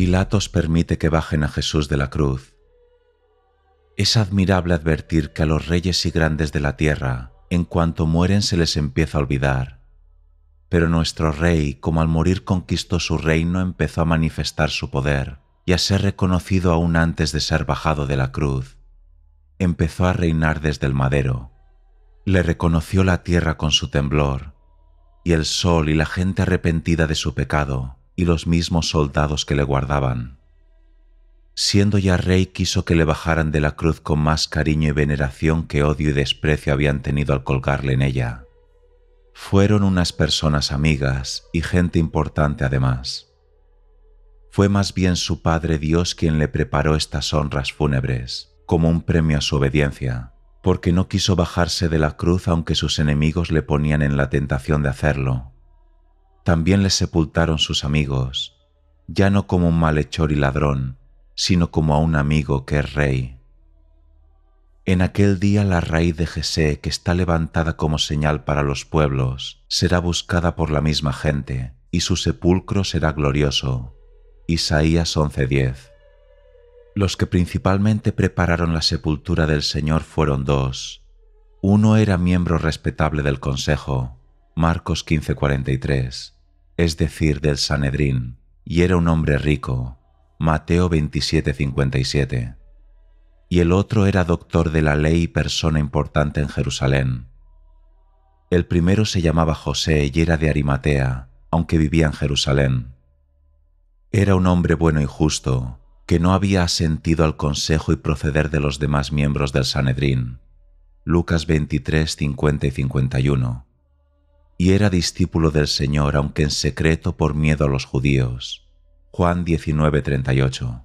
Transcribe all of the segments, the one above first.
Pilatos permite que bajen a Jesús de la cruz. Es admirable advertir que a los reyes y grandes de la tierra, en cuanto mueren se les empieza a olvidar. Pero nuestro rey, como al morir conquistó su reino, empezó a manifestar su poder y a ser reconocido aún antes de ser bajado de la cruz. Empezó a reinar desde el madero. Le reconoció la tierra con su temblor, y el sol y la gente arrepentida de su pecado y los mismos soldados que le guardaban. Siendo ya rey quiso que le bajaran de la cruz con más cariño y veneración que odio y desprecio habían tenido al colgarle en ella. Fueron unas personas amigas y gente importante además. Fue más bien su Padre Dios quien le preparó estas honras fúnebres, como un premio a su obediencia, porque no quiso bajarse de la cruz aunque sus enemigos le ponían en la tentación de hacerlo, también le sepultaron sus amigos, ya no como un malhechor y ladrón, sino como a un amigo que es rey. En aquel día la raíz de Jesé, que está levantada como señal para los pueblos, será buscada por la misma gente, y su sepulcro será glorioso. Isaías 11:10 Los que principalmente prepararon la sepultura del Señor fueron dos. Uno era miembro respetable del Consejo, Marcos 15:43, es decir, del Sanedrín, y era un hombre rico, Mateo 57. Y el otro era doctor de la ley y persona importante en Jerusalén. El primero se llamaba José y era de Arimatea, aunque vivía en Jerusalén. Era un hombre bueno y justo, que no había asentido al consejo y proceder de los demás miembros del Sanedrín. Lucas 23, 50 y 51 y era discípulo del Señor, aunque en secreto por miedo a los judíos. Juan 19:38.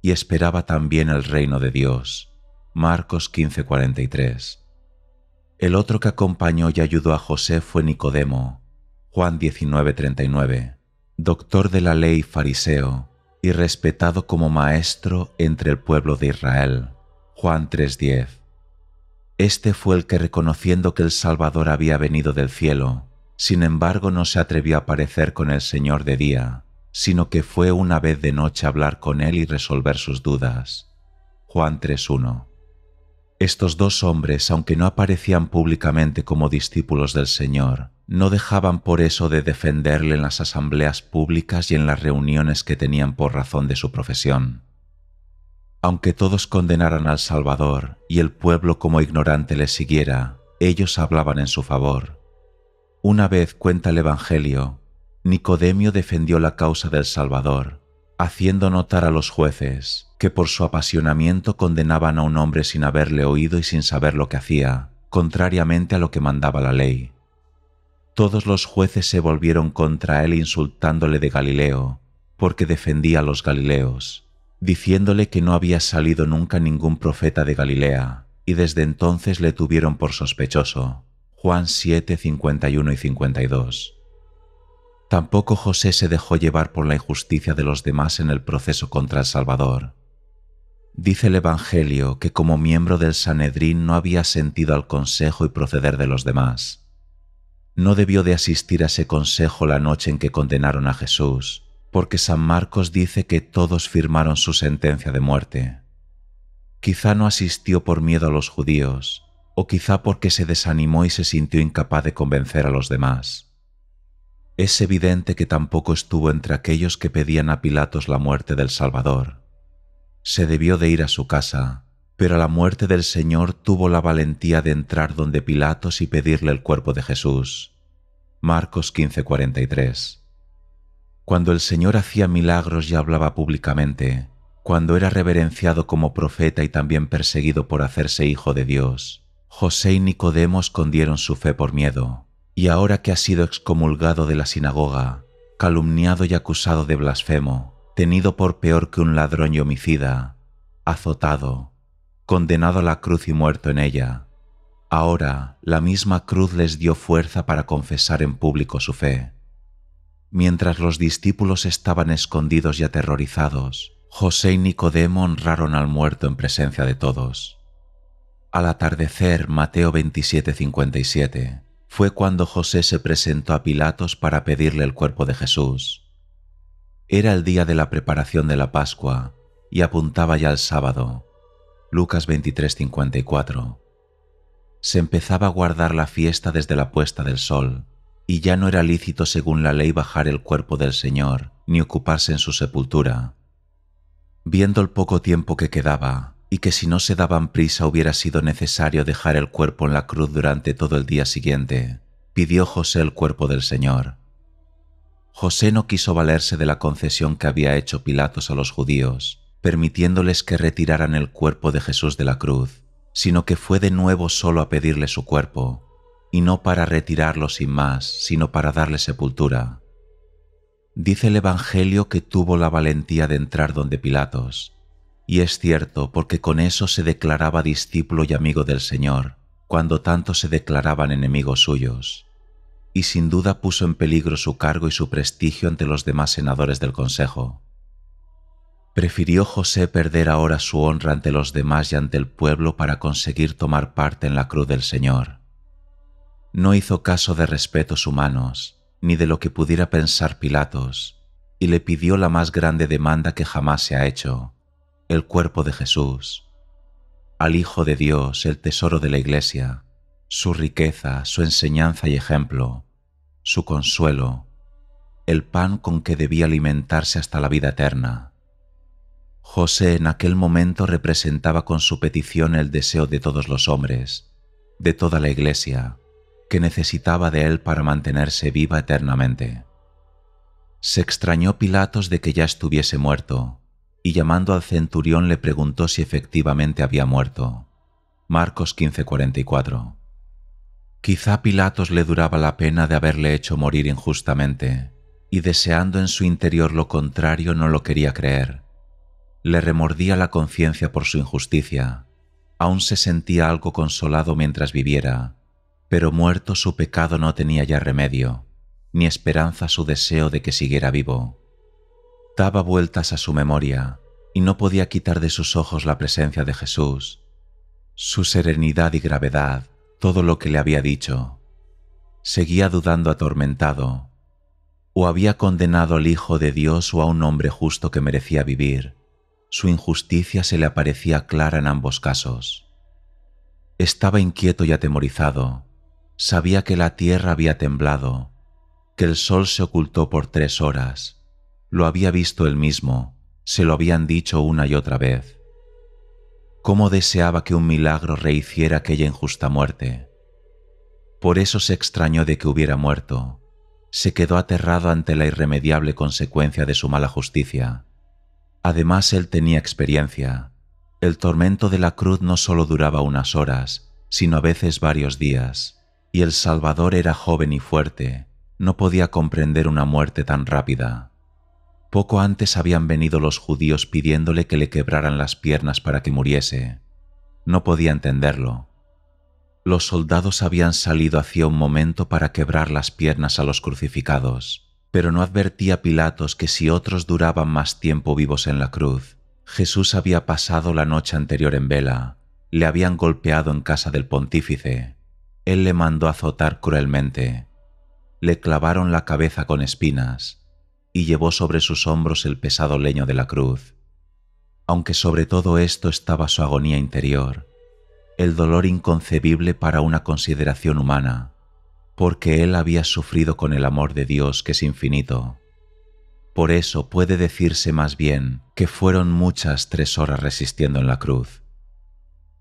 Y esperaba también el reino de Dios. Marcos 15:43. El otro que acompañó y ayudó a José fue Nicodemo. Juan 19:39. Doctor de la ley fariseo y respetado como maestro entre el pueblo de Israel. Juan 3:10. Este fue el que reconociendo que el Salvador había venido del cielo, sin embargo no se atrevió a aparecer con el Señor de día, sino que fue una vez de noche a hablar con él y resolver sus dudas. Juan 3.1 Estos dos hombres, aunque no aparecían públicamente como discípulos del Señor, no dejaban por eso de defenderle en las asambleas públicas y en las reuniones que tenían por razón de su profesión. Aunque todos condenaran al Salvador y el pueblo como ignorante le siguiera, ellos hablaban en su favor. Una vez cuenta el Evangelio, Nicodemio defendió la causa del Salvador, haciendo notar a los jueces que por su apasionamiento condenaban a un hombre sin haberle oído y sin saber lo que hacía, contrariamente a lo que mandaba la ley. Todos los jueces se volvieron contra él insultándole de Galileo, porque defendía a los galileos diciéndole que no había salido nunca ningún profeta de Galilea, y desde entonces le tuvieron por sospechoso. Juan 7, 51 y 52. Tampoco José se dejó llevar por la injusticia de los demás en el proceso contra el Salvador. Dice el Evangelio que como miembro del Sanedrín no había sentido al consejo y proceder de los demás. No debió de asistir a ese consejo la noche en que condenaron a Jesús, porque San Marcos dice que todos firmaron su sentencia de muerte. Quizá no asistió por miedo a los judíos, o quizá porque se desanimó y se sintió incapaz de convencer a los demás. Es evidente que tampoco estuvo entre aquellos que pedían a Pilatos la muerte del Salvador. Se debió de ir a su casa, pero a la muerte del Señor tuvo la valentía de entrar donde Pilatos y pedirle el cuerpo de Jesús. Marcos 15:43 cuando el Señor hacía milagros y hablaba públicamente, cuando era reverenciado como profeta y también perseguido por hacerse hijo de Dios, José y Nicodemo escondieron su fe por miedo, y ahora que ha sido excomulgado de la sinagoga, calumniado y acusado de blasfemo, tenido por peor que un ladrón y homicida, azotado, condenado a la cruz y muerto en ella, ahora la misma cruz les dio fuerza para confesar en público su fe. Mientras los discípulos estaban escondidos y aterrorizados, José y Nicodemo honraron al muerto en presencia de todos. Al atardecer, Mateo 27:57, fue cuando José se presentó a Pilatos para pedirle el cuerpo de Jesús. Era el día de la preparación de la Pascua y apuntaba ya al sábado. Lucas 23:54. Se empezaba a guardar la fiesta desde la puesta del sol y ya no era lícito según la ley bajar el cuerpo del Señor, ni ocuparse en su sepultura. Viendo el poco tiempo que quedaba, y que si no se daban prisa hubiera sido necesario dejar el cuerpo en la cruz durante todo el día siguiente, pidió José el cuerpo del Señor. José no quiso valerse de la concesión que había hecho Pilatos a los judíos, permitiéndoles que retiraran el cuerpo de Jesús de la cruz, sino que fue de nuevo solo a pedirle su cuerpo, y no para retirarlo sin más, sino para darle sepultura. Dice el Evangelio que tuvo la valentía de entrar donde Pilatos, y es cierto porque con eso se declaraba discípulo y amigo del Señor, cuando tanto se declaraban enemigos suyos, y sin duda puso en peligro su cargo y su prestigio ante los demás senadores del Consejo. Prefirió José perder ahora su honra ante los demás y ante el pueblo para conseguir tomar parte en la cruz del Señor no hizo caso de respetos humanos, ni de lo que pudiera pensar Pilatos, y le pidió la más grande demanda que jamás se ha hecho, el cuerpo de Jesús, al Hijo de Dios, el tesoro de la Iglesia, su riqueza, su enseñanza y ejemplo, su consuelo, el pan con que debía alimentarse hasta la vida eterna. José en aquel momento representaba con su petición el deseo de todos los hombres, de toda la Iglesia, que necesitaba de él para mantenerse viva eternamente. Se extrañó Pilatos de que ya estuviese muerto, y llamando al centurión le preguntó si efectivamente había muerto. Marcos 15:44. Quizá Pilatos le duraba la pena de haberle hecho morir injustamente, y deseando en su interior lo contrario no lo quería creer. Le remordía la conciencia por su injusticia. Aún se sentía algo consolado mientras viviera, pero muerto su pecado no tenía ya remedio, ni esperanza su deseo de que siguiera vivo. Daba vueltas a su memoria y no podía quitar de sus ojos la presencia de Jesús, su serenidad y gravedad, todo lo que le había dicho. Seguía dudando atormentado. ¿O había condenado al Hijo de Dios o a un hombre justo que merecía vivir? Su injusticia se le aparecía clara en ambos casos. Estaba inquieto y atemorizado, Sabía que la tierra había temblado, que el sol se ocultó por tres horas. Lo había visto él mismo, se lo habían dicho una y otra vez. Cómo deseaba que un milagro rehiciera aquella injusta muerte. Por eso se extrañó de que hubiera muerto. Se quedó aterrado ante la irremediable consecuencia de su mala justicia. Además él tenía experiencia. El tormento de la cruz no solo duraba unas horas, sino a veces varios días y el Salvador era joven y fuerte, no podía comprender una muerte tan rápida. Poco antes habían venido los judíos pidiéndole que le quebraran las piernas para que muriese. No podía entenderlo. Los soldados habían salido hacía un momento para quebrar las piernas a los crucificados, pero no advertía Pilatos que si otros duraban más tiempo vivos en la cruz, Jesús había pasado la noche anterior en vela, le habían golpeado en casa del pontífice, él le mandó azotar cruelmente. Le clavaron la cabeza con espinas y llevó sobre sus hombros el pesado leño de la cruz. Aunque sobre todo esto estaba su agonía interior, el dolor inconcebible para una consideración humana, porque él había sufrido con el amor de Dios que es infinito. Por eso puede decirse más bien que fueron muchas tres horas resistiendo en la cruz.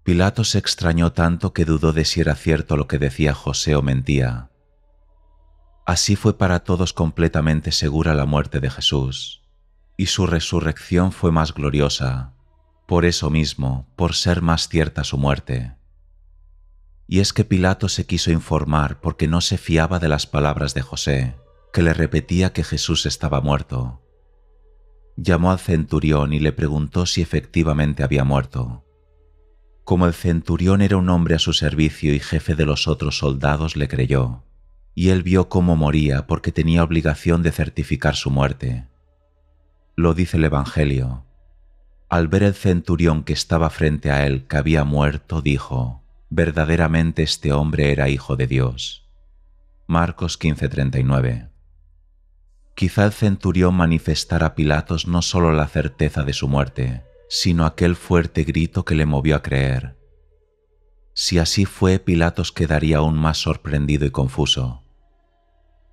Pilato se extrañó tanto que dudó de si era cierto lo que decía José o mentía. Así fue para todos completamente segura la muerte de Jesús, y su resurrección fue más gloriosa, por eso mismo, por ser más cierta su muerte. Y es que Pilato se quiso informar porque no se fiaba de las palabras de José, que le repetía que Jesús estaba muerto. Llamó al centurión y le preguntó si efectivamente había muerto como el centurión era un hombre a su servicio y jefe de los otros soldados, le creyó, y él vio cómo moría porque tenía obligación de certificar su muerte. Lo dice el Evangelio. Al ver el centurión que estaba frente a él que había muerto, dijo, verdaderamente este hombre era hijo de Dios. Marcos 15:39 Quizá el centurión manifestara a Pilatos no solo la certeza de su muerte, sino aquel fuerte grito que le movió a creer. Si así fue, Pilatos quedaría aún más sorprendido y confuso.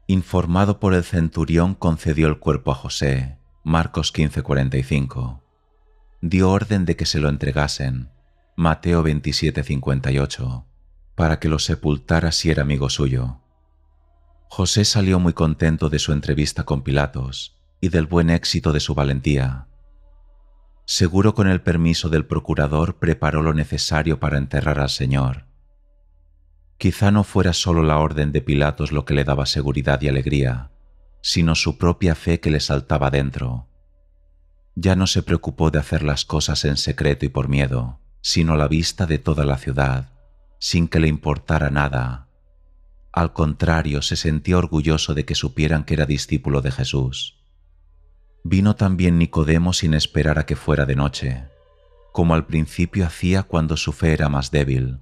Informado por el centurión, concedió el cuerpo a José, Marcos 15:45. Dio orden de que se lo entregasen, Mateo 27:58, para que lo sepultara si era amigo suyo. José salió muy contento de su entrevista con Pilatos y del buen éxito de su valentía seguro con el permiso del procurador preparó lo necesario para enterrar al Señor. Quizá no fuera solo la orden de Pilatos lo que le daba seguridad y alegría, sino su propia fe que le saltaba dentro. Ya no se preocupó de hacer las cosas en secreto y por miedo, sino a la vista de toda la ciudad, sin que le importara nada. Al contrario, se sentía orgulloso de que supieran que era discípulo de Jesús. Vino también Nicodemo sin esperar a que fuera de noche, como al principio hacía cuando su fe era más débil,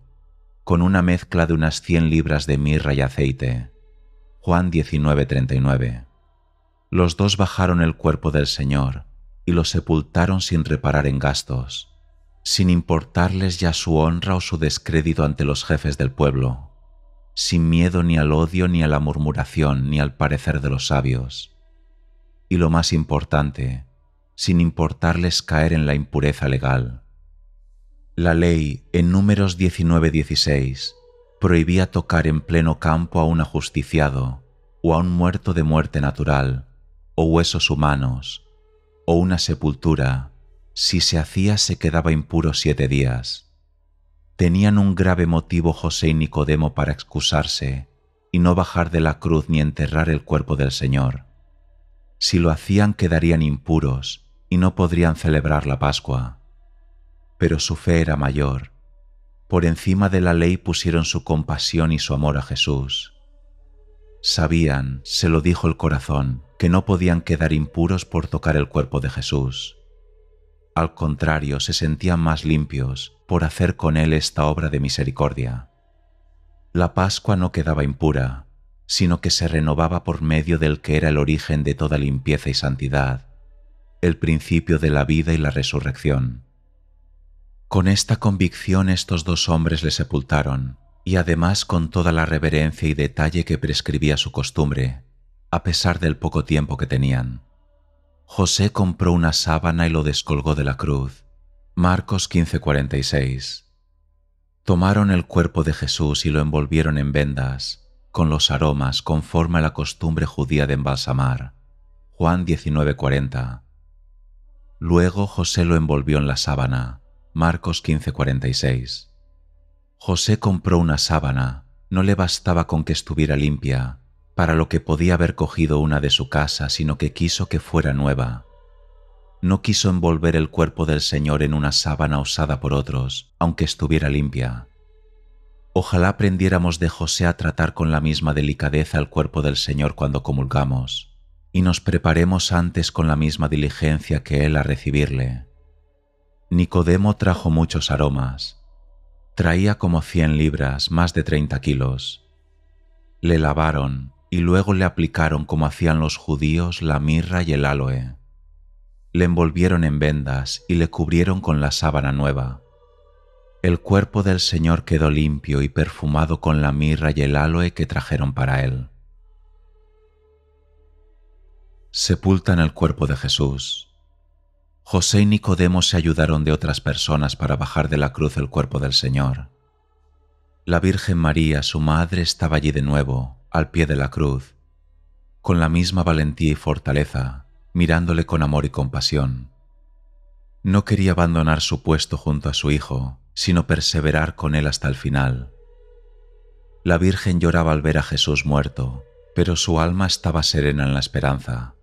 con una mezcla de unas cien libras de mirra y aceite. Juan 19:39. Los dos bajaron el cuerpo del Señor y lo sepultaron sin reparar en gastos, sin importarles ya su honra o su descrédito ante los jefes del pueblo, sin miedo ni al odio ni a la murmuración ni al parecer de los sabios y lo más importante, sin importarles caer en la impureza legal. La ley en números 19 prohibía tocar en pleno campo a un ajusticiado o a un muerto de muerte natural o huesos humanos o una sepultura. Si se hacía se quedaba impuro siete días. Tenían un grave motivo José y Nicodemo para excusarse y no bajar de la cruz ni enterrar el cuerpo del Señor. Si lo hacían quedarían impuros y no podrían celebrar la Pascua. Pero su fe era mayor. Por encima de la ley pusieron su compasión y su amor a Jesús. Sabían, se lo dijo el corazón, que no podían quedar impuros por tocar el cuerpo de Jesús. Al contrario, se sentían más limpios por hacer con él esta obra de misericordia. La Pascua no quedaba impura, sino que se renovaba por medio del que era el origen de toda limpieza y santidad, el principio de la vida y la resurrección. Con esta convicción estos dos hombres le sepultaron, y además con toda la reverencia y detalle que prescribía su costumbre, a pesar del poco tiempo que tenían. José compró una sábana y lo descolgó de la cruz. Marcos 15:46. Tomaron el cuerpo de Jesús y lo envolvieron en vendas con los aromas conforme a la costumbre judía de embalsamar. Juan 19:40. Luego José lo envolvió en la sábana. Marcos 15:46. José compró una sábana, no le bastaba con que estuviera limpia, para lo que podía haber cogido una de su casa, sino que quiso que fuera nueva. No quiso envolver el cuerpo del Señor en una sábana usada por otros, aunque estuviera limpia Ojalá aprendiéramos de José a tratar con la misma delicadeza el cuerpo del Señor cuando comulgamos, y nos preparemos antes con la misma diligencia que Él a recibirle. Nicodemo trajo muchos aromas. Traía como 100 libras, más de 30 kilos. Le lavaron y luego le aplicaron como hacían los judíos la mirra y el aloe. Le envolvieron en vendas y le cubrieron con la sábana nueva el cuerpo del Señor quedó limpio y perfumado con la mirra y el aloe que trajeron para él. Sepultan el cuerpo de Jesús. José y Nicodemo se ayudaron de otras personas para bajar de la cruz el cuerpo del Señor. La Virgen María, su madre, estaba allí de nuevo, al pie de la cruz, con la misma valentía y fortaleza, mirándole con amor y compasión. No quería abandonar su puesto junto a su hijo, sino perseverar con él hasta el final. La Virgen lloraba al ver a Jesús muerto, pero su alma estaba serena en la esperanza.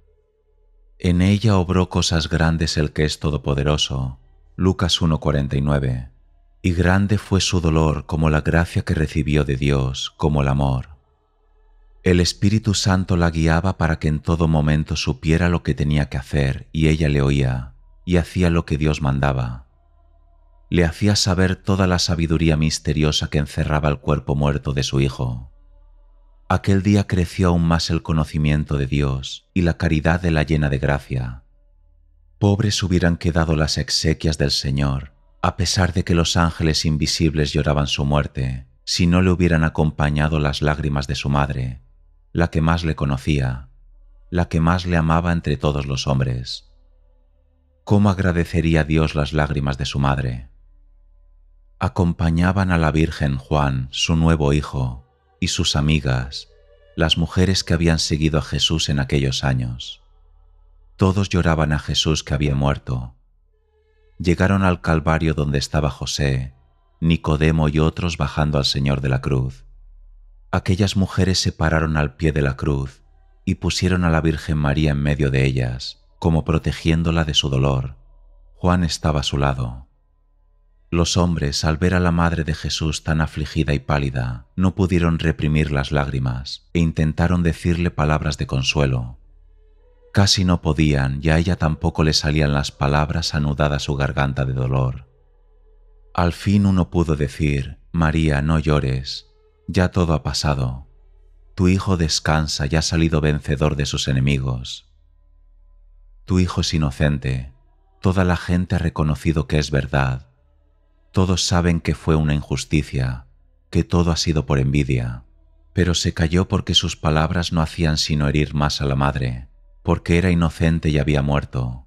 En ella obró cosas grandes el que es todopoderoso, Lucas 1.49, y grande fue su dolor como la gracia que recibió de Dios, como el amor. El Espíritu Santo la guiaba para que en todo momento supiera lo que tenía que hacer y ella le oía, y hacía lo que Dios mandaba le hacía saber toda la sabiduría misteriosa que encerraba el cuerpo muerto de su hijo. Aquel día creció aún más el conocimiento de Dios y la caridad de la llena de gracia. Pobres hubieran quedado las exequias del Señor, a pesar de que los ángeles invisibles lloraban su muerte, si no le hubieran acompañado las lágrimas de su madre, la que más le conocía, la que más le amaba entre todos los hombres. ¿Cómo agradecería Dios las lágrimas de su madre? acompañaban a la Virgen Juan, su nuevo hijo, y sus amigas, las mujeres que habían seguido a Jesús en aquellos años. Todos lloraban a Jesús que había muerto. Llegaron al Calvario donde estaba José, Nicodemo y otros bajando al Señor de la cruz. Aquellas mujeres se pararon al pie de la cruz y pusieron a la Virgen María en medio de ellas, como protegiéndola de su dolor. Juan estaba a su lado. Los hombres, al ver a la madre de Jesús tan afligida y pálida, no pudieron reprimir las lágrimas e intentaron decirle palabras de consuelo. Casi no podían y a ella tampoco le salían las palabras anudadas su garganta de dolor. Al fin uno pudo decir, María, no llores, ya todo ha pasado. Tu hijo descansa y ha salido vencedor de sus enemigos. Tu hijo es inocente, toda la gente ha reconocido que es verdad todos saben que fue una injusticia, que todo ha sido por envidia, pero se calló porque sus palabras no hacían sino herir más a la madre, porque era inocente y había muerto.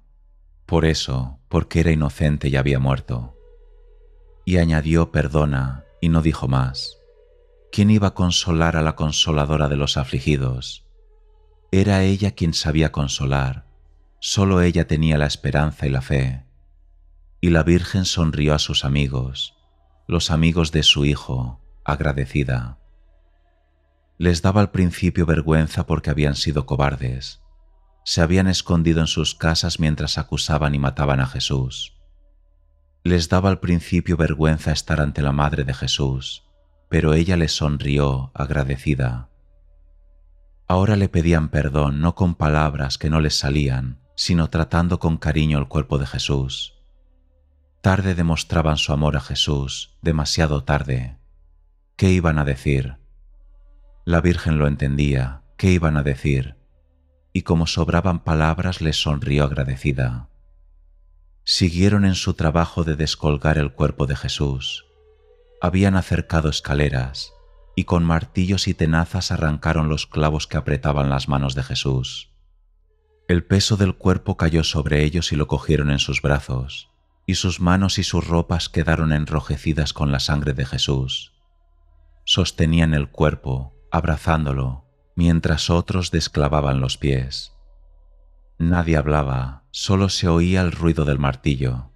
Por eso, porque era inocente y había muerto. Y añadió perdona, y no dijo más. ¿Quién iba a consolar a la consoladora de los afligidos? Era ella quien sabía consolar, solo ella tenía la esperanza y la fe, y la Virgen sonrió a sus amigos, los amigos de su hijo, agradecida. Les daba al principio vergüenza porque habían sido cobardes. Se habían escondido en sus casas mientras acusaban y mataban a Jesús. Les daba al principio vergüenza estar ante la Madre de Jesús, pero ella les sonrió, agradecida. Ahora le pedían perdón no con palabras que no les salían, sino tratando con cariño el cuerpo de Jesús. Tarde demostraban su amor a Jesús, demasiado tarde. ¿Qué iban a decir? La Virgen lo entendía, ¿qué iban a decir? Y como sobraban palabras le sonrió agradecida. Siguieron en su trabajo de descolgar el cuerpo de Jesús. Habían acercado escaleras y con martillos y tenazas arrancaron los clavos que apretaban las manos de Jesús. El peso del cuerpo cayó sobre ellos y lo cogieron en sus brazos y sus manos y sus ropas quedaron enrojecidas con la sangre de Jesús. Sostenían el cuerpo, abrazándolo, mientras otros desclavaban los pies. Nadie hablaba, solo se oía el ruido del martillo.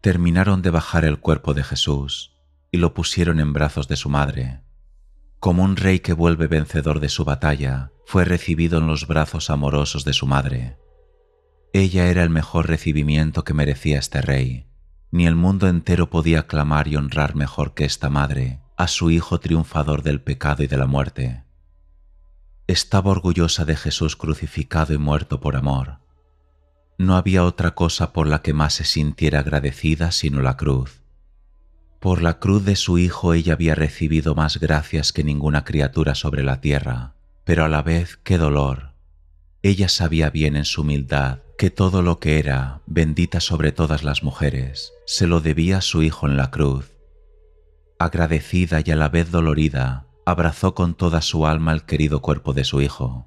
Terminaron de bajar el cuerpo de Jesús y lo pusieron en brazos de su madre. Como un rey que vuelve vencedor de su batalla, fue recibido en los brazos amorosos de su madre. Ella era el mejor recibimiento que merecía este rey. Ni el mundo entero podía clamar y honrar mejor que esta madre a su hijo triunfador del pecado y de la muerte. Estaba orgullosa de Jesús crucificado y muerto por amor. No había otra cosa por la que más se sintiera agradecida sino la cruz. Por la cruz de su Hijo ella había recibido más gracias que ninguna criatura sobre la tierra, pero a la vez qué dolor. Ella sabía bien en su humildad que todo lo que era, bendita sobre todas las mujeres, se lo debía a su hijo en la cruz. Agradecida y a la vez dolorida, abrazó con toda su alma el querido cuerpo de su hijo.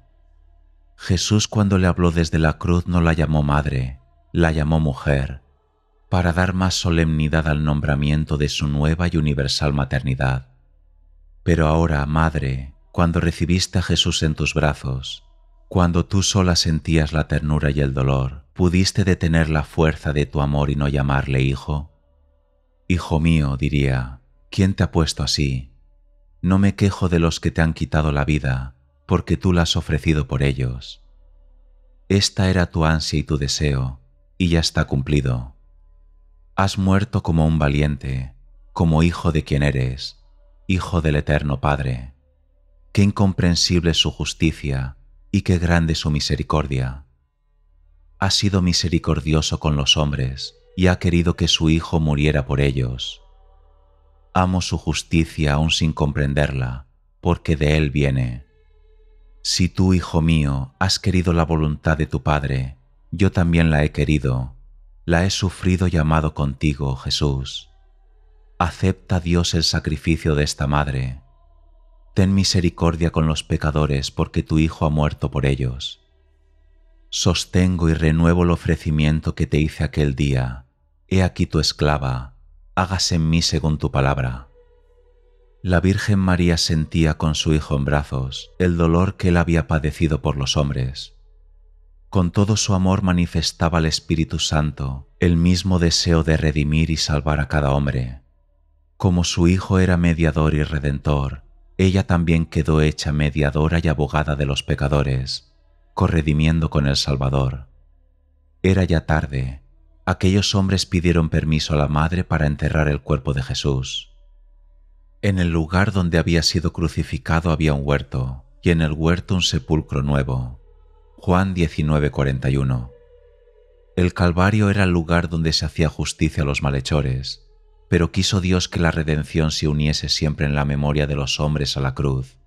Jesús cuando le habló desde la cruz no la llamó madre, la llamó mujer, para dar más solemnidad al nombramiento de su nueva y universal maternidad. Pero ahora, madre, cuando recibiste a Jesús en tus brazos, cuando tú sola sentías la ternura y el dolor, ¿pudiste detener la fuerza de tu amor y no llamarle hijo? Hijo mío, diría, ¿quién te ha puesto así? No me quejo de los que te han quitado la vida, porque tú la has ofrecido por ellos. Esta era tu ansia y tu deseo, y ya está cumplido. Has muerto como un valiente, como hijo de quien eres, hijo del Eterno Padre. Qué incomprensible es su justicia y qué grande su misericordia. Ha sido misericordioso con los hombres y ha querido que su Hijo muriera por ellos. Amo su justicia aún sin comprenderla, porque de Él viene. Si tú, Hijo mío, has querido la voluntad de tu Padre, yo también la he querido, la he sufrido y amado contigo, Jesús. Acepta Dios el sacrificio de esta Madre, Ten misericordia con los pecadores, porque tu Hijo ha muerto por ellos. Sostengo y renuevo el ofrecimiento que te hice aquel día. He aquí tu esclava, hágase en mí según tu palabra. La Virgen María sentía con su Hijo en brazos el dolor que él había padecido por los hombres. Con todo su amor manifestaba al Espíritu Santo el mismo deseo de redimir y salvar a cada hombre. Como su Hijo era mediador y redentor, ella también quedó hecha mediadora y abogada de los pecadores, corredimiendo con el Salvador. Era ya tarde, aquellos hombres pidieron permiso a la madre para enterrar el cuerpo de Jesús. En el lugar donde había sido crucificado había un huerto, y en el huerto un sepulcro nuevo. Juan 19:41. El Calvario era el lugar donde se hacía justicia a los malhechores, pero quiso Dios que la redención se uniese siempre en la memoria de los hombres a la cruz.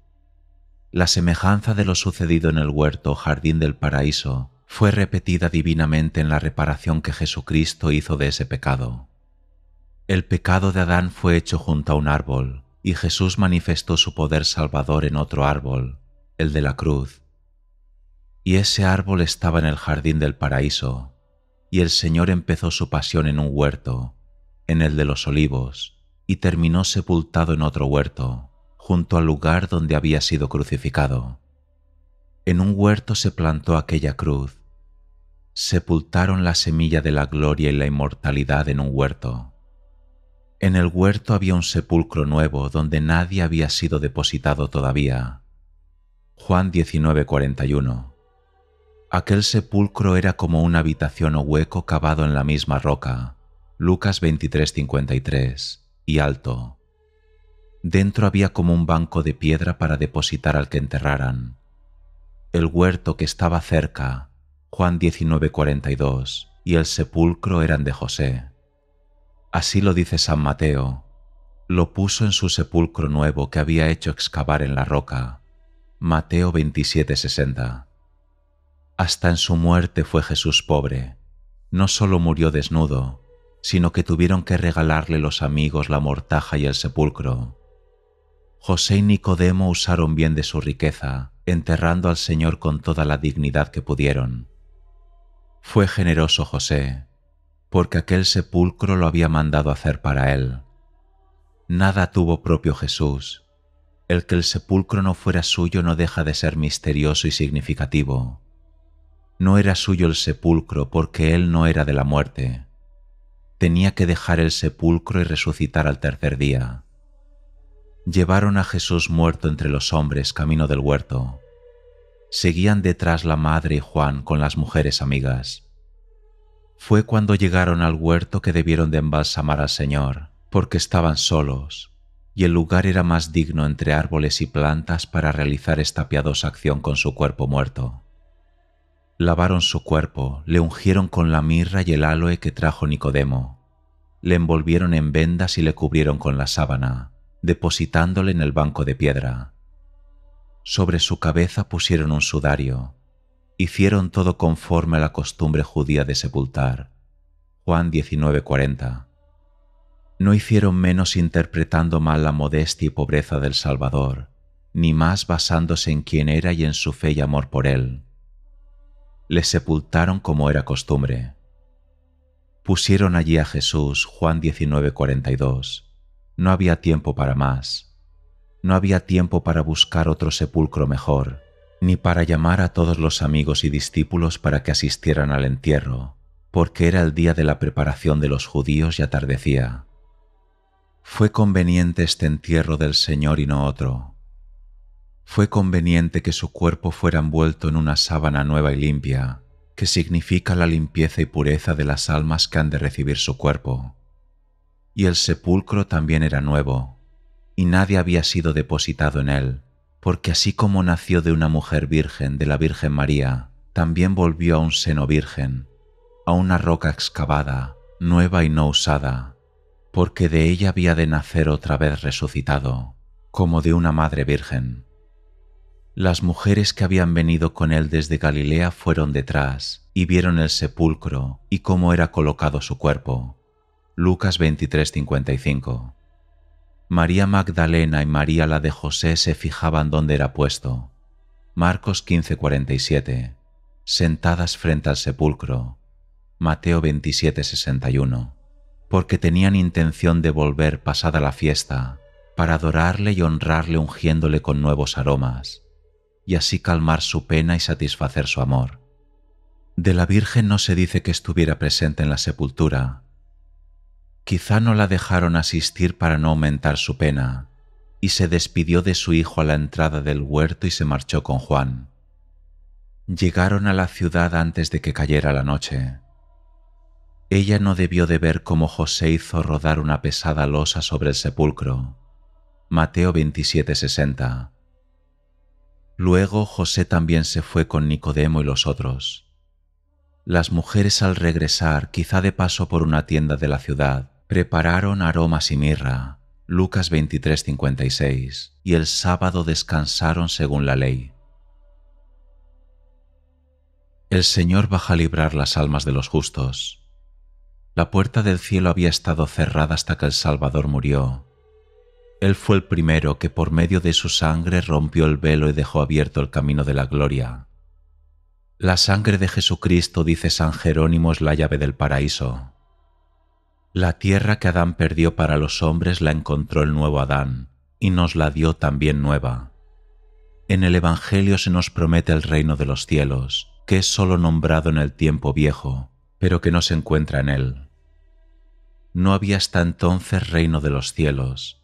La semejanza de lo sucedido en el huerto, jardín del paraíso, fue repetida divinamente en la reparación que Jesucristo hizo de ese pecado. El pecado de Adán fue hecho junto a un árbol, y Jesús manifestó su poder salvador en otro árbol, el de la cruz. Y ese árbol estaba en el jardín del paraíso, y el Señor empezó su pasión en un huerto, en el de los olivos, y terminó sepultado en otro huerto, junto al lugar donde había sido crucificado. En un huerto se plantó aquella cruz. Sepultaron la semilla de la gloria y la inmortalidad en un huerto. En el huerto había un sepulcro nuevo donde nadie había sido depositado todavía. Juan 19:41 Aquel sepulcro era como una habitación o hueco cavado en la misma roca, Lucas 23:53, y alto. Dentro había como un banco de piedra para depositar al que enterraran. El huerto que estaba cerca, Juan 19:42, y el sepulcro eran de José. Así lo dice San Mateo. Lo puso en su sepulcro nuevo que había hecho excavar en la roca. Mateo 27:60. Hasta en su muerte fue Jesús pobre. No solo murió desnudo, sino que tuvieron que regalarle los amigos la mortaja y el sepulcro. José y Nicodemo usaron bien de su riqueza, enterrando al Señor con toda la dignidad que pudieron. Fue generoso José, porque aquel sepulcro lo había mandado hacer para él. Nada tuvo propio Jesús. El que el sepulcro no fuera suyo no deja de ser misterioso y significativo. No era suyo el sepulcro porque él no era de la muerte, tenía que dejar el sepulcro y resucitar al tercer día. Llevaron a Jesús muerto entre los hombres camino del huerto. Seguían detrás la madre y Juan con las mujeres amigas. Fue cuando llegaron al huerto que debieron de embalsamar al Señor, porque estaban solos, y el lugar era más digno entre árboles y plantas para realizar esta piadosa acción con su cuerpo muerto. Lavaron su cuerpo, le ungieron con la mirra y el aloe que trajo Nicodemo. Le envolvieron en vendas y le cubrieron con la sábana, depositándole en el banco de piedra. Sobre su cabeza pusieron un sudario. Hicieron todo conforme a la costumbre judía de sepultar. Juan 19:40. No hicieron menos interpretando mal la modestia y pobreza del Salvador, ni más basándose en quien era y en su fe y amor por él les sepultaron como era costumbre. Pusieron allí a Jesús, Juan 19:42. No había tiempo para más. No había tiempo para buscar otro sepulcro mejor, ni para llamar a todos los amigos y discípulos para que asistieran al entierro, porque era el día de la preparación de los judíos y atardecía. Fue conveniente este entierro del Señor y no otro, fue conveniente que su cuerpo fuera envuelto en una sábana nueva y limpia, que significa la limpieza y pureza de las almas que han de recibir su cuerpo. Y el sepulcro también era nuevo, y nadie había sido depositado en él, porque así como nació de una mujer virgen de la Virgen María, también volvió a un seno virgen, a una roca excavada, nueva y no usada, porque de ella había de nacer otra vez resucitado, como de una madre virgen. Las mujeres que habían venido con él desde Galilea fueron detrás y vieron el sepulcro y cómo era colocado su cuerpo. Lucas 23:55 María Magdalena y María la de José se fijaban dónde era puesto. Marcos 15:47 Sentadas frente al sepulcro. Mateo 27:61 Porque tenían intención de volver pasada la fiesta para adorarle y honrarle ungiéndole con nuevos aromas y así calmar su pena y satisfacer su amor. De la Virgen no se dice que estuviera presente en la sepultura. Quizá no la dejaron asistir para no aumentar su pena, y se despidió de su hijo a la entrada del huerto y se marchó con Juan. Llegaron a la ciudad antes de que cayera la noche. Ella no debió de ver cómo José hizo rodar una pesada losa sobre el sepulcro. Mateo 27:60 Luego José también se fue con Nicodemo y los otros. Las mujeres al regresar, quizá de paso por una tienda de la ciudad, prepararon aromas y mirra, Lucas 23:56, y el sábado descansaron según la ley. El Señor baja a librar las almas de los justos. La puerta del cielo había estado cerrada hasta que el Salvador murió él fue el primero que por medio de su sangre rompió el velo y dejó abierto el camino de la gloria. La sangre de Jesucristo, dice San Jerónimo, es la llave del paraíso. La tierra que Adán perdió para los hombres la encontró el nuevo Adán y nos la dio también nueva. En el Evangelio se nos promete el reino de los cielos, que es solo nombrado en el tiempo viejo, pero que no se encuentra en él. No había hasta entonces reino de los cielos,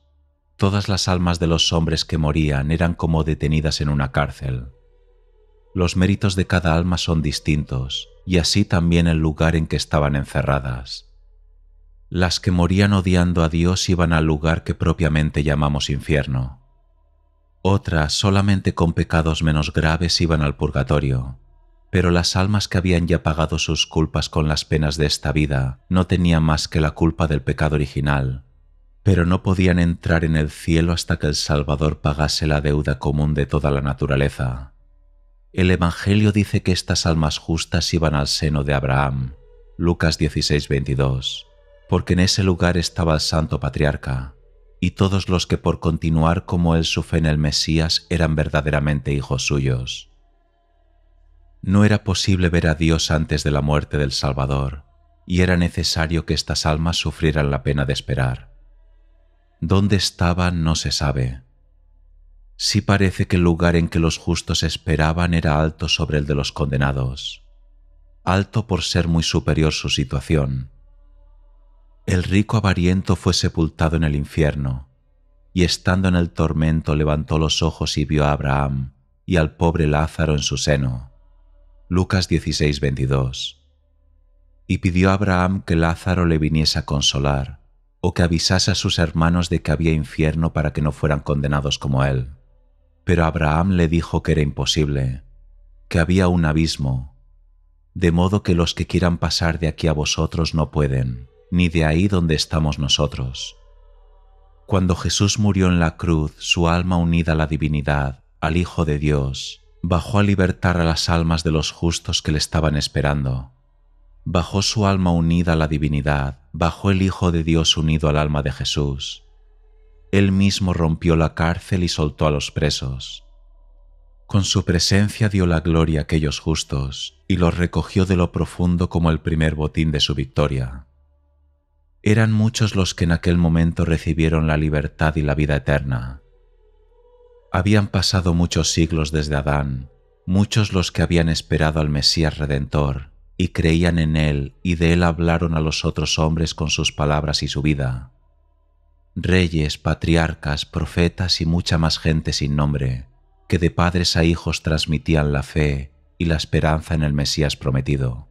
Todas las almas de los hombres que morían eran como detenidas en una cárcel. Los méritos de cada alma son distintos, y así también el lugar en que estaban encerradas. Las que morían odiando a Dios iban al lugar que propiamente llamamos infierno. Otras, solamente con pecados menos graves, iban al purgatorio, pero las almas que habían ya pagado sus culpas con las penas de esta vida no tenían más que la culpa del pecado original, pero no podían entrar en el cielo hasta que el Salvador pagase la deuda común de toda la naturaleza. El Evangelio dice que estas almas justas iban al seno de Abraham, Lucas 16:22, porque en ese lugar estaba el Santo Patriarca, y todos los que por continuar como él su fe en el Mesías eran verdaderamente hijos suyos. No era posible ver a Dios antes de la muerte del Salvador, y era necesario que estas almas sufrieran la pena de esperar. Dónde estaba no se sabe. Sí parece que el lugar en que los justos esperaban era alto sobre el de los condenados, alto por ser muy superior su situación. El rico avariento fue sepultado en el infierno, y estando en el tormento levantó los ojos y vio a Abraham y al pobre Lázaro en su seno. Lucas 16, 22. Y pidió a Abraham que Lázaro le viniese a consolar, o que avisase a sus hermanos de que había infierno para que no fueran condenados como él. Pero Abraham le dijo que era imposible, que había un abismo, de modo que los que quieran pasar de aquí a vosotros no pueden, ni de ahí donde estamos nosotros. Cuando Jesús murió en la cruz, su alma unida a la divinidad, al Hijo de Dios, bajó a libertar a las almas de los justos que le estaban esperando. Bajó su alma unida a la divinidad bajó el Hijo de Dios unido al alma de Jesús. Él mismo rompió la cárcel y soltó a los presos. Con su presencia dio la gloria a aquellos justos y los recogió de lo profundo como el primer botín de su victoria. Eran muchos los que en aquel momento recibieron la libertad y la vida eterna. Habían pasado muchos siglos desde Adán, muchos los que habían esperado al Mesías Redentor, y creían en él, y de él hablaron a los otros hombres con sus palabras y su vida. Reyes, patriarcas, profetas y mucha más gente sin nombre, que de padres a hijos transmitían la fe y la esperanza en el Mesías prometido.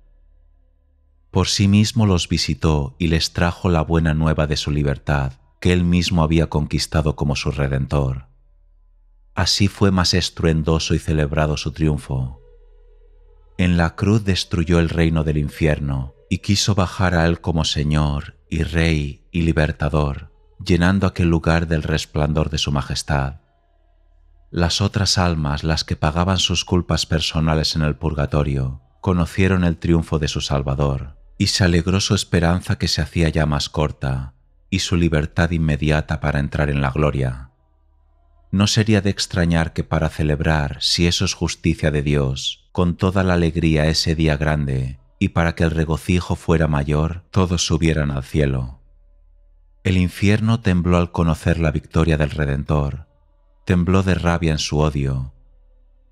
Por sí mismo los visitó y les trajo la buena nueva de su libertad, que él mismo había conquistado como su redentor. Así fue más estruendoso y celebrado su triunfo en la cruz destruyó el reino del infierno y quiso bajar a él como Señor y Rey y Libertador, llenando aquel lugar del resplandor de su majestad. Las otras almas, las que pagaban sus culpas personales en el purgatorio, conocieron el triunfo de su Salvador, y se alegró su esperanza que se hacía ya más corta, y su libertad inmediata para entrar en la gloria. No sería de extrañar que para celebrar, si eso es justicia de Dios, con toda la alegría ese día grande, y para que el regocijo fuera mayor, todos subieran al cielo. El infierno tembló al conocer la victoria del Redentor, tembló de rabia en su odio,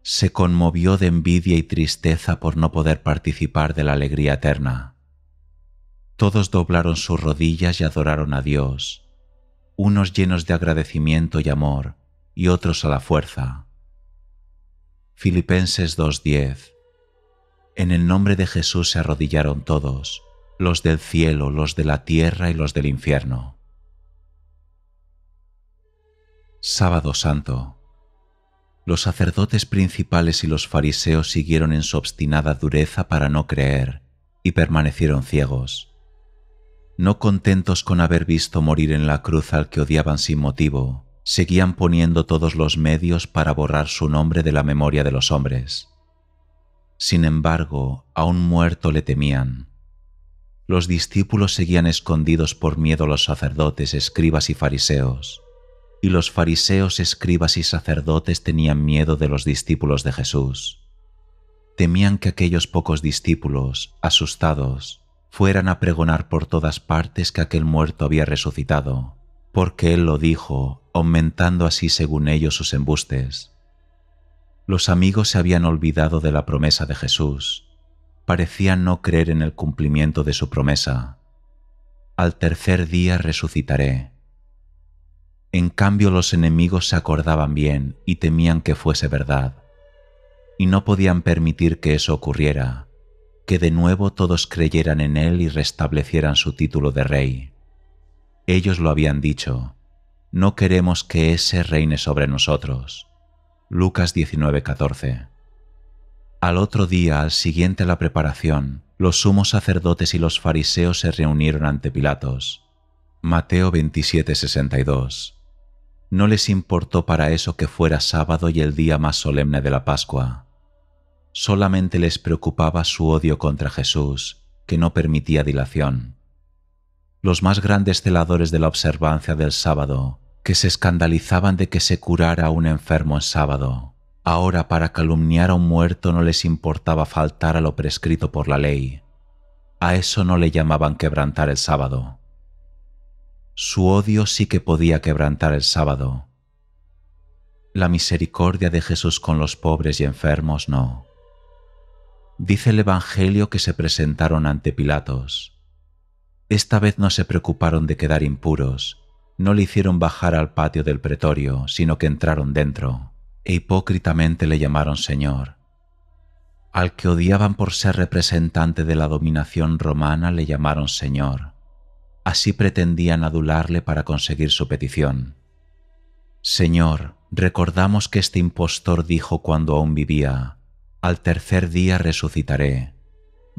se conmovió de envidia y tristeza por no poder participar de la alegría eterna. Todos doblaron sus rodillas y adoraron a Dios, unos llenos de agradecimiento y amor, y otros a la fuerza. Filipenses 2.10. En el nombre de Jesús se arrodillaron todos, los del cielo, los de la tierra y los del infierno. Sábado Santo. Los sacerdotes principales y los fariseos siguieron en su obstinada dureza para no creer y permanecieron ciegos. No contentos con haber visto morir en la cruz al que odiaban sin motivo, seguían poniendo todos los medios para borrar su nombre de la memoria de los hombres. Sin embargo, a un muerto le temían. Los discípulos seguían escondidos por miedo los sacerdotes, escribas y fariseos, y los fariseos, escribas y sacerdotes tenían miedo de los discípulos de Jesús. Temían que aquellos pocos discípulos, asustados, fueran a pregonar por todas partes que aquel muerto había resucitado, porque él lo dijo aumentando así según ellos sus embustes. Los amigos se habían olvidado de la promesa de Jesús, parecían no creer en el cumplimiento de su promesa. Al tercer día resucitaré. En cambio los enemigos se acordaban bien y temían que fuese verdad, y no podían permitir que eso ocurriera, que de nuevo todos creyeran en él y restablecieran su título de rey. Ellos lo habían dicho, no queremos que ese reine sobre nosotros. Lucas 19:14 Al otro día, al siguiente a la preparación, los sumos sacerdotes y los fariseos se reunieron ante Pilatos. Mateo 27:62 No les importó para eso que fuera sábado y el día más solemne de la Pascua. Solamente les preocupaba su odio contra Jesús, que no permitía dilación los más grandes celadores de la observancia del sábado, que se escandalizaban de que se curara a un enfermo en sábado. Ahora para calumniar a un muerto no les importaba faltar a lo prescrito por la ley. A eso no le llamaban quebrantar el sábado. Su odio sí que podía quebrantar el sábado. La misericordia de Jesús con los pobres y enfermos no. Dice el Evangelio que se presentaron ante Pilatos esta vez no se preocuparon de quedar impuros, no le hicieron bajar al patio del pretorio, sino que entraron dentro, e hipócritamente le llamaron Señor. Al que odiaban por ser representante de la dominación romana le llamaron Señor. Así pretendían adularle para conseguir su petición. Señor, recordamos que este impostor dijo cuando aún vivía, al tercer día resucitaré.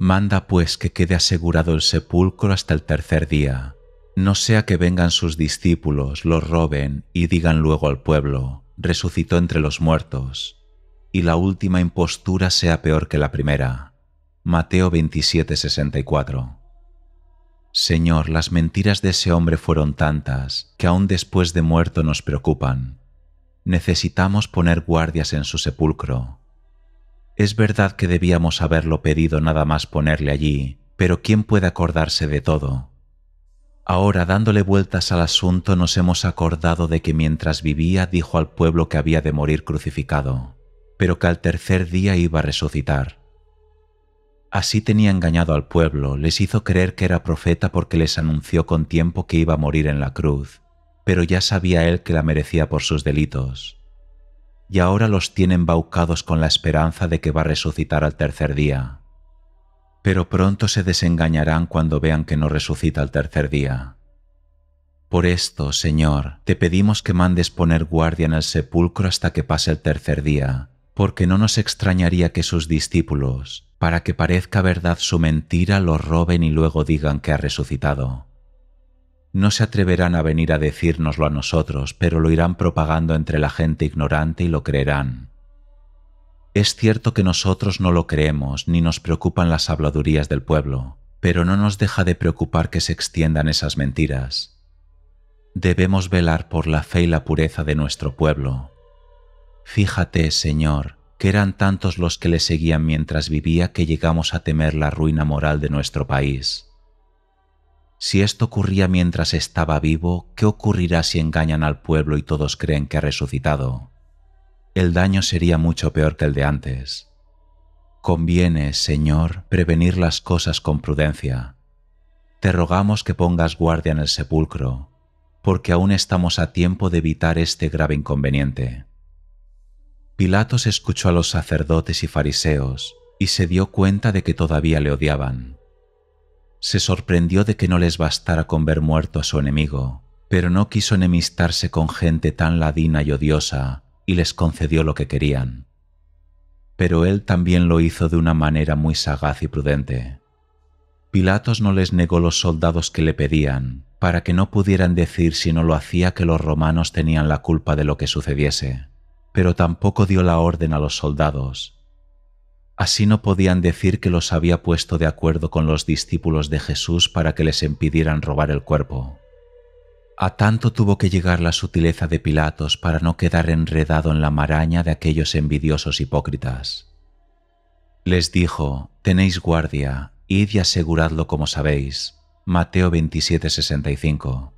Manda pues que quede asegurado el sepulcro hasta el tercer día, no sea que vengan sus discípulos, los roben y digan luego al pueblo, resucitó entre los muertos, y la última impostura sea peor que la primera. Mateo 27:64 Señor, las mentiras de ese hombre fueron tantas que aún después de muerto nos preocupan. Necesitamos poner guardias en su sepulcro es verdad que debíamos haberlo pedido nada más ponerle allí, pero ¿quién puede acordarse de todo? Ahora, dándole vueltas al asunto, nos hemos acordado de que mientras vivía dijo al pueblo que había de morir crucificado, pero que al tercer día iba a resucitar. Así tenía engañado al pueblo, les hizo creer que era profeta porque les anunció con tiempo que iba a morir en la cruz, pero ya sabía él que la merecía por sus delitos y ahora los tienen baucados con la esperanza de que va a resucitar al tercer día. Pero pronto se desengañarán cuando vean que no resucita al tercer día. Por esto, Señor, te pedimos que mandes poner guardia en el sepulcro hasta que pase el tercer día, porque no nos extrañaría que sus discípulos, para que parezca verdad su mentira, lo roben y luego digan que ha resucitado. No se atreverán a venir a decírnoslo a nosotros, pero lo irán propagando entre la gente ignorante y lo creerán. Es cierto que nosotros no lo creemos ni nos preocupan las habladurías del pueblo, pero no nos deja de preocupar que se extiendan esas mentiras. Debemos velar por la fe y la pureza de nuestro pueblo. Fíjate, Señor, que eran tantos los que le seguían mientras vivía que llegamos a temer la ruina moral de nuestro país. Si esto ocurría mientras estaba vivo, ¿qué ocurrirá si engañan al pueblo y todos creen que ha resucitado? El daño sería mucho peor que el de antes. Conviene, Señor, prevenir las cosas con prudencia. Te rogamos que pongas guardia en el sepulcro, porque aún estamos a tiempo de evitar este grave inconveniente. Pilatos escuchó a los sacerdotes y fariseos y se dio cuenta de que todavía le odiaban se sorprendió de que no les bastara con ver muerto a su enemigo, pero no quiso enemistarse con gente tan ladina y odiosa, y les concedió lo que querían. Pero él también lo hizo de una manera muy sagaz y prudente. Pilatos no les negó los soldados que le pedían, para que no pudieran decir si no lo hacía que los romanos tenían la culpa de lo que sucediese, pero tampoco dio la orden a los soldados Así no podían decir que los había puesto de acuerdo con los discípulos de Jesús para que les impidieran robar el cuerpo. A tanto tuvo que llegar la sutileza de Pilatos para no quedar enredado en la maraña de aquellos envidiosos hipócritas. Les dijo, Tenéis guardia, id y aseguradlo como sabéis. Mateo 27:65.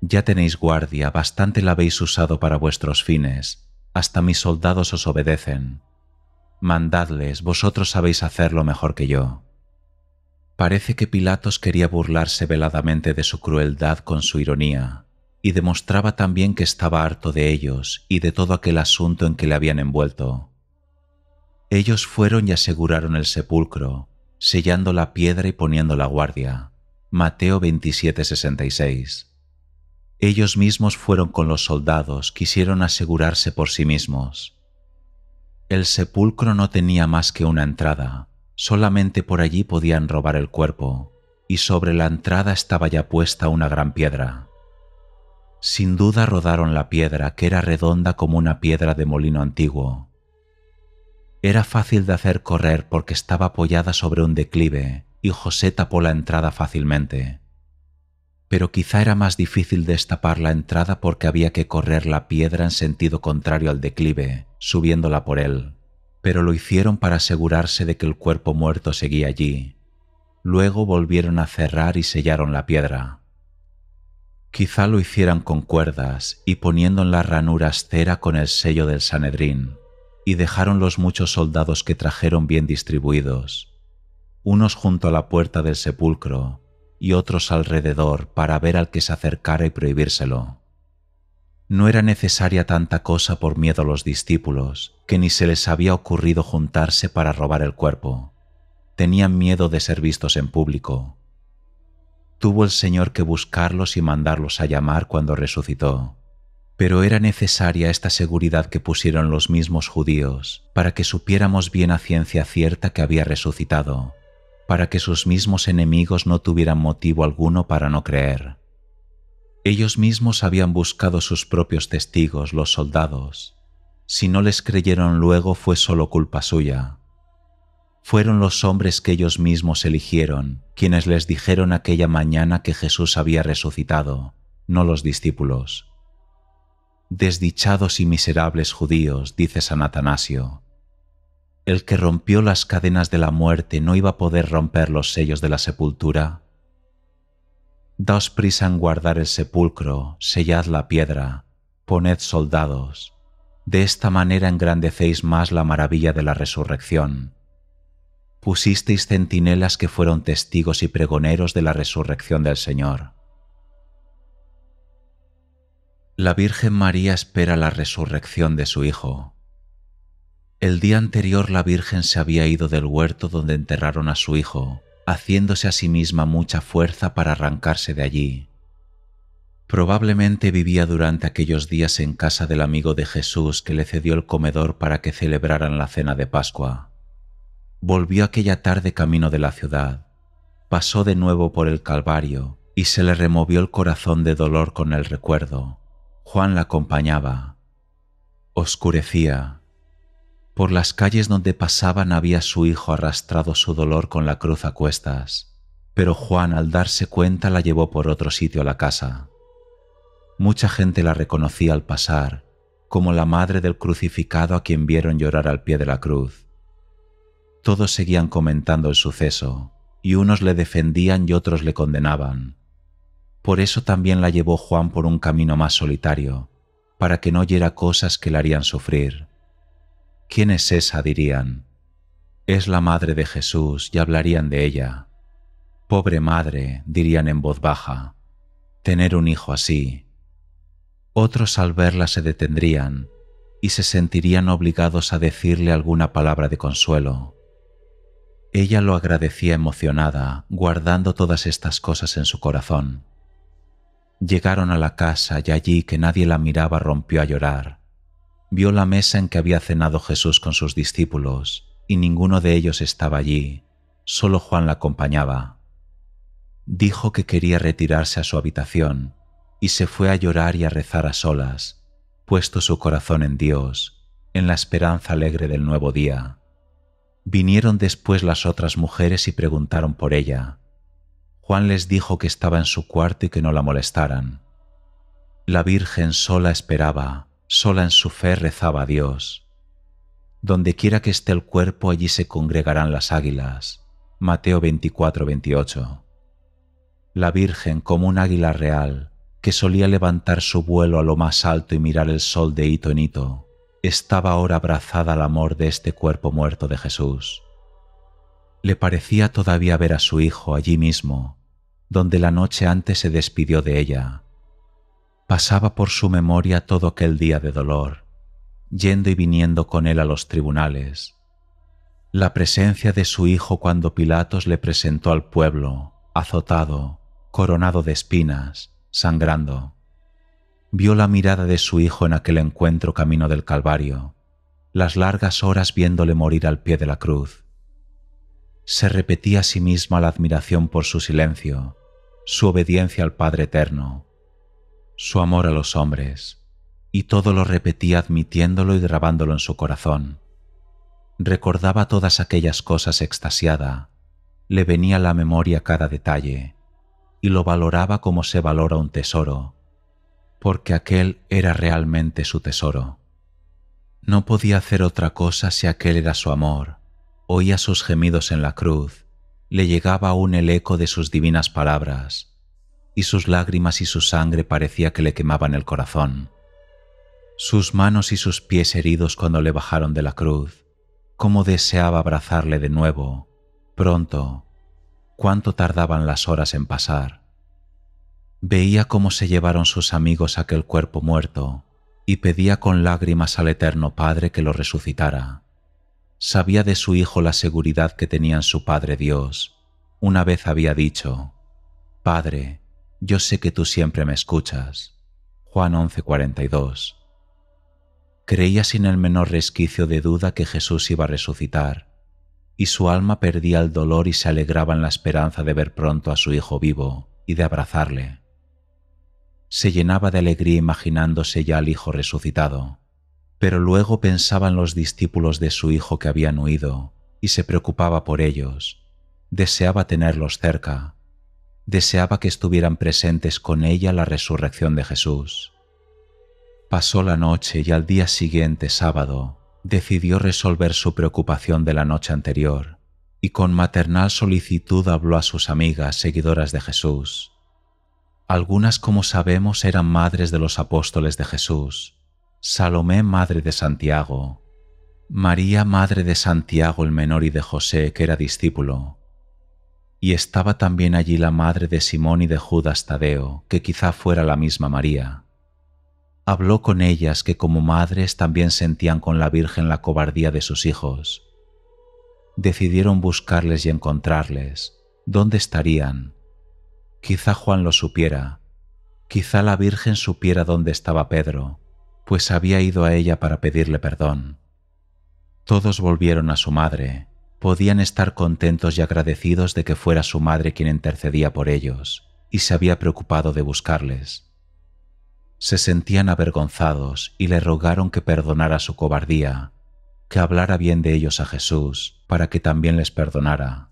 Ya tenéis guardia, bastante la habéis usado para vuestros fines, hasta mis soldados os obedecen mandadles, vosotros sabéis hacerlo mejor que yo. Parece que Pilatos quería burlarse veladamente de su crueldad con su ironía, y demostraba también que estaba harto de ellos y de todo aquel asunto en que le habían envuelto. Ellos fueron y aseguraron el sepulcro, sellando la piedra y poniendo la guardia. Mateo 66 Ellos mismos fueron con los soldados, quisieron asegurarse por sí mismos. El sepulcro no tenía más que una entrada, solamente por allí podían robar el cuerpo, y sobre la entrada estaba ya puesta una gran piedra. Sin duda rodaron la piedra, que era redonda como una piedra de molino antiguo. Era fácil de hacer correr porque estaba apoyada sobre un declive, y José tapó la entrada fácilmente. Pero quizá era más difícil destapar la entrada porque había que correr la piedra en sentido contrario al declive, subiéndola por él, pero lo hicieron para asegurarse de que el cuerpo muerto seguía allí. Luego volvieron a cerrar y sellaron la piedra. Quizá lo hicieran con cuerdas y poniendo en las ranuras cera con el sello del Sanedrín, y dejaron los muchos soldados que trajeron bien distribuidos, unos junto a la puerta del sepulcro y otros alrededor para ver al que se acercara y prohibírselo. No era necesaria tanta cosa por miedo a los discípulos, que ni se les había ocurrido juntarse para robar el cuerpo. Tenían miedo de ser vistos en público. Tuvo el Señor que buscarlos y mandarlos a llamar cuando resucitó. Pero era necesaria esta seguridad que pusieron los mismos judíos para que supiéramos bien a ciencia cierta que había resucitado, para que sus mismos enemigos no tuvieran motivo alguno para no creer. Ellos mismos habían buscado sus propios testigos, los soldados. Si no les creyeron luego fue solo culpa suya. Fueron los hombres que ellos mismos eligieron quienes les dijeron aquella mañana que Jesús había resucitado, no los discípulos. Desdichados y miserables judíos, dice San Atanasio, el que rompió las cadenas de la muerte no iba a poder romper los sellos de la sepultura. Daos prisa en guardar el sepulcro, sellad la piedra, poned soldados. De esta manera engrandecéis más la maravilla de la resurrección. Pusisteis centinelas que fueron testigos y pregoneros de la resurrección del Señor. La Virgen María espera la resurrección de su Hijo. El día anterior la Virgen se había ido del huerto donde enterraron a su Hijo haciéndose a sí misma mucha fuerza para arrancarse de allí. Probablemente vivía durante aquellos días en casa del amigo de Jesús que le cedió el comedor para que celebraran la cena de Pascua. Volvió aquella tarde camino de la ciudad, pasó de nuevo por el Calvario y se le removió el corazón de dolor con el recuerdo. Juan la acompañaba. Oscurecía, por las calles donde pasaban había su hijo arrastrado su dolor con la cruz a cuestas, pero Juan al darse cuenta la llevó por otro sitio a la casa. Mucha gente la reconocía al pasar, como la madre del crucificado a quien vieron llorar al pie de la cruz. Todos seguían comentando el suceso, y unos le defendían y otros le condenaban. Por eso también la llevó Juan por un camino más solitario, para que no oyera cosas que la harían sufrir. ¿Quién es esa? dirían. Es la madre de Jesús y hablarían de ella. Pobre madre, dirían en voz baja, tener un hijo así. Otros al verla se detendrían y se sentirían obligados a decirle alguna palabra de consuelo. Ella lo agradecía emocionada, guardando todas estas cosas en su corazón. Llegaron a la casa y allí que nadie la miraba rompió a llorar vio la mesa en que había cenado Jesús con sus discípulos, y ninguno de ellos estaba allí, solo Juan la acompañaba. Dijo que quería retirarse a su habitación, y se fue a llorar y a rezar a solas, puesto su corazón en Dios, en la esperanza alegre del nuevo día. Vinieron después las otras mujeres y preguntaron por ella. Juan les dijo que estaba en su cuarto y que no la molestaran. La Virgen sola esperaba, sola en su fe rezaba a Dios. Donde quiera que esté el cuerpo, allí se congregarán las águilas. Mateo 24, 28. La Virgen, como un águila real, que solía levantar su vuelo a lo más alto y mirar el sol de hito en hito, estaba ahora abrazada al amor de este cuerpo muerto de Jesús. Le parecía todavía ver a su hijo allí mismo, donde la noche antes se despidió de ella, Pasaba por su memoria todo aquel día de dolor, yendo y viniendo con él a los tribunales, la presencia de su hijo cuando Pilatos le presentó al pueblo, azotado, coronado de espinas, sangrando. Vio la mirada de su hijo en aquel encuentro camino del Calvario, las largas horas viéndole morir al pie de la cruz. Se repetía a sí misma la admiración por su silencio, su obediencia al Padre Eterno, su amor a los hombres, y todo lo repetía admitiéndolo y grabándolo en su corazón. Recordaba todas aquellas cosas extasiada, le venía a la memoria cada detalle, y lo valoraba como se valora un tesoro, porque aquel era realmente su tesoro. No podía hacer otra cosa si aquel era su amor, oía sus gemidos en la cruz, le llegaba aún el eco de sus divinas palabras, y sus lágrimas y su sangre parecía que le quemaban el corazón. Sus manos y sus pies heridos cuando le bajaron de la cruz, cómo deseaba abrazarle de nuevo, pronto, cuánto tardaban las horas en pasar. Veía cómo se llevaron sus amigos aquel cuerpo muerto y pedía con lágrimas al Eterno Padre que lo resucitara. Sabía de su hijo la seguridad que tenía en su Padre Dios. Una vez había dicho, Padre, yo sé que tú siempre me escuchas. Juan 11:42. Creía sin el menor resquicio de duda que Jesús iba a resucitar, y su alma perdía el dolor y se alegraba en la esperanza de ver pronto a su hijo vivo y de abrazarle. Se llenaba de alegría imaginándose ya al hijo resucitado, pero luego pensaba en los discípulos de su hijo que habían huido y se preocupaba por ellos. Deseaba tenerlos cerca deseaba que estuvieran presentes con ella la resurrección de Jesús. Pasó la noche y al día siguiente, sábado, decidió resolver su preocupación de la noche anterior y con maternal solicitud habló a sus amigas seguidoras de Jesús. Algunas, como sabemos, eran madres de los apóstoles de Jesús, Salomé, madre de Santiago, María, madre de Santiago el menor y de José, que era discípulo, y estaba también allí la madre de Simón y de Judas Tadeo, que quizá fuera la misma María. Habló con ellas que como madres también sentían con la Virgen la cobardía de sus hijos. Decidieron buscarles y encontrarles. ¿Dónde estarían? Quizá Juan lo supiera. Quizá la Virgen supiera dónde estaba Pedro, pues había ido a ella para pedirle perdón. Todos volvieron a su madre, podían estar contentos y agradecidos de que fuera su madre quien intercedía por ellos y se había preocupado de buscarles. Se sentían avergonzados y le rogaron que perdonara su cobardía, que hablara bien de ellos a Jesús, para que también les perdonara.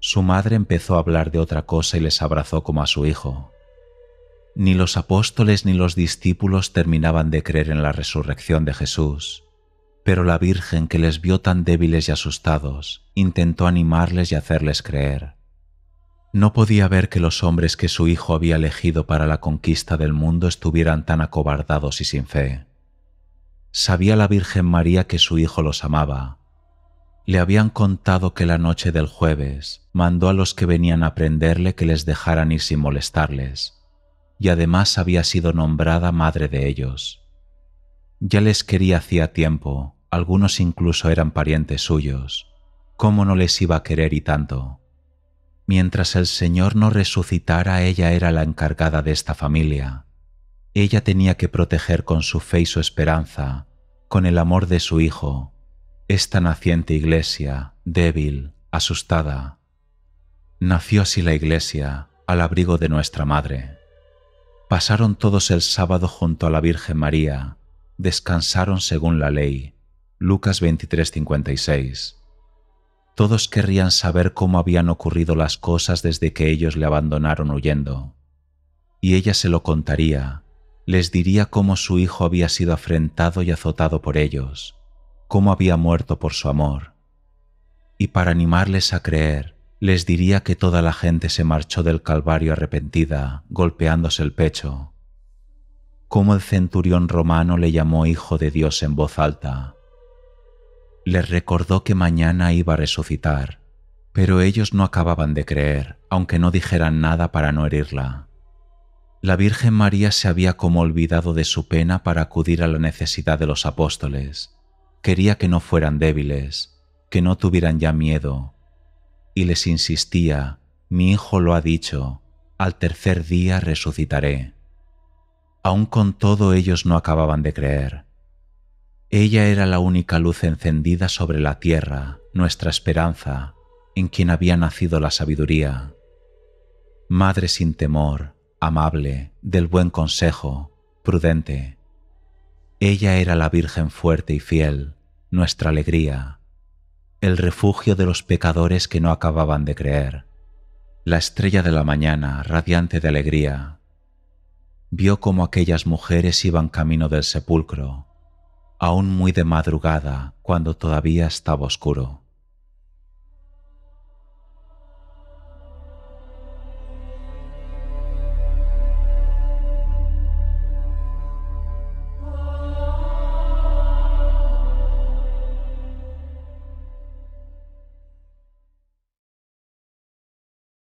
Su madre empezó a hablar de otra cosa y les abrazó como a su hijo. Ni los apóstoles ni los discípulos terminaban de creer en la resurrección de Jesús pero la Virgen que les vio tan débiles y asustados, intentó animarles y hacerles creer. No podía ver que los hombres que su hijo había elegido para la conquista del mundo estuvieran tan acobardados y sin fe. Sabía la Virgen María que su hijo los amaba. Le habían contado que la noche del jueves mandó a los que venían a prenderle que les dejaran ir sin molestarles, y además había sido nombrada madre de ellos. Ya les quería hacía tiempo, algunos incluso eran parientes suyos. ¿Cómo no les iba a querer y tanto? Mientras el Señor no resucitara, ella era la encargada de esta familia. Ella tenía que proteger con su fe y su esperanza, con el amor de su Hijo, esta naciente iglesia, débil, asustada. Nació así la iglesia, al abrigo de nuestra Madre. Pasaron todos el sábado junto a la Virgen María, descansaron según la ley. Lucas 23:56. Todos querrían saber cómo habían ocurrido las cosas desde que ellos le abandonaron huyendo. Y ella se lo contaría, les diría cómo su hijo había sido afrentado y azotado por ellos, cómo había muerto por su amor. Y para animarles a creer, les diría que toda la gente se marchó del Calvario arrepentida, golpeándose el pecho, cómo el centurión romano le llamó Hijo de Dios en voz alta. Les recordó que mañana iba a resucitar, pero ellos no acababan de creer, aunque no dijeran nada para no herirla. La Virgen María se había como olvidado de su pena para acudir a la necesidad de los apóstoles. Quería que no fueran débiles, que no tuvieran ya miedo, y les insistía, mi hijo lo ha dicho, al tercer día resucitaré. Aún con todo ellos no acababan de creer. Ella era la única luz encendida sobre la tierra, nuestra esperanza, en quien había nacido la sabiduría. Madre sin temor, amable, del buen consejo, prudente. Ella era la Virgen fuerte y fiel, nuestra alegría, el refugio de los pecadores que no acababan de creer, la estrella de la mañana radiante de alegría, vio cómo aquellas mujeres iban camino del sepulcro, aún muy de madrugada cuando todavía estaba oscuro.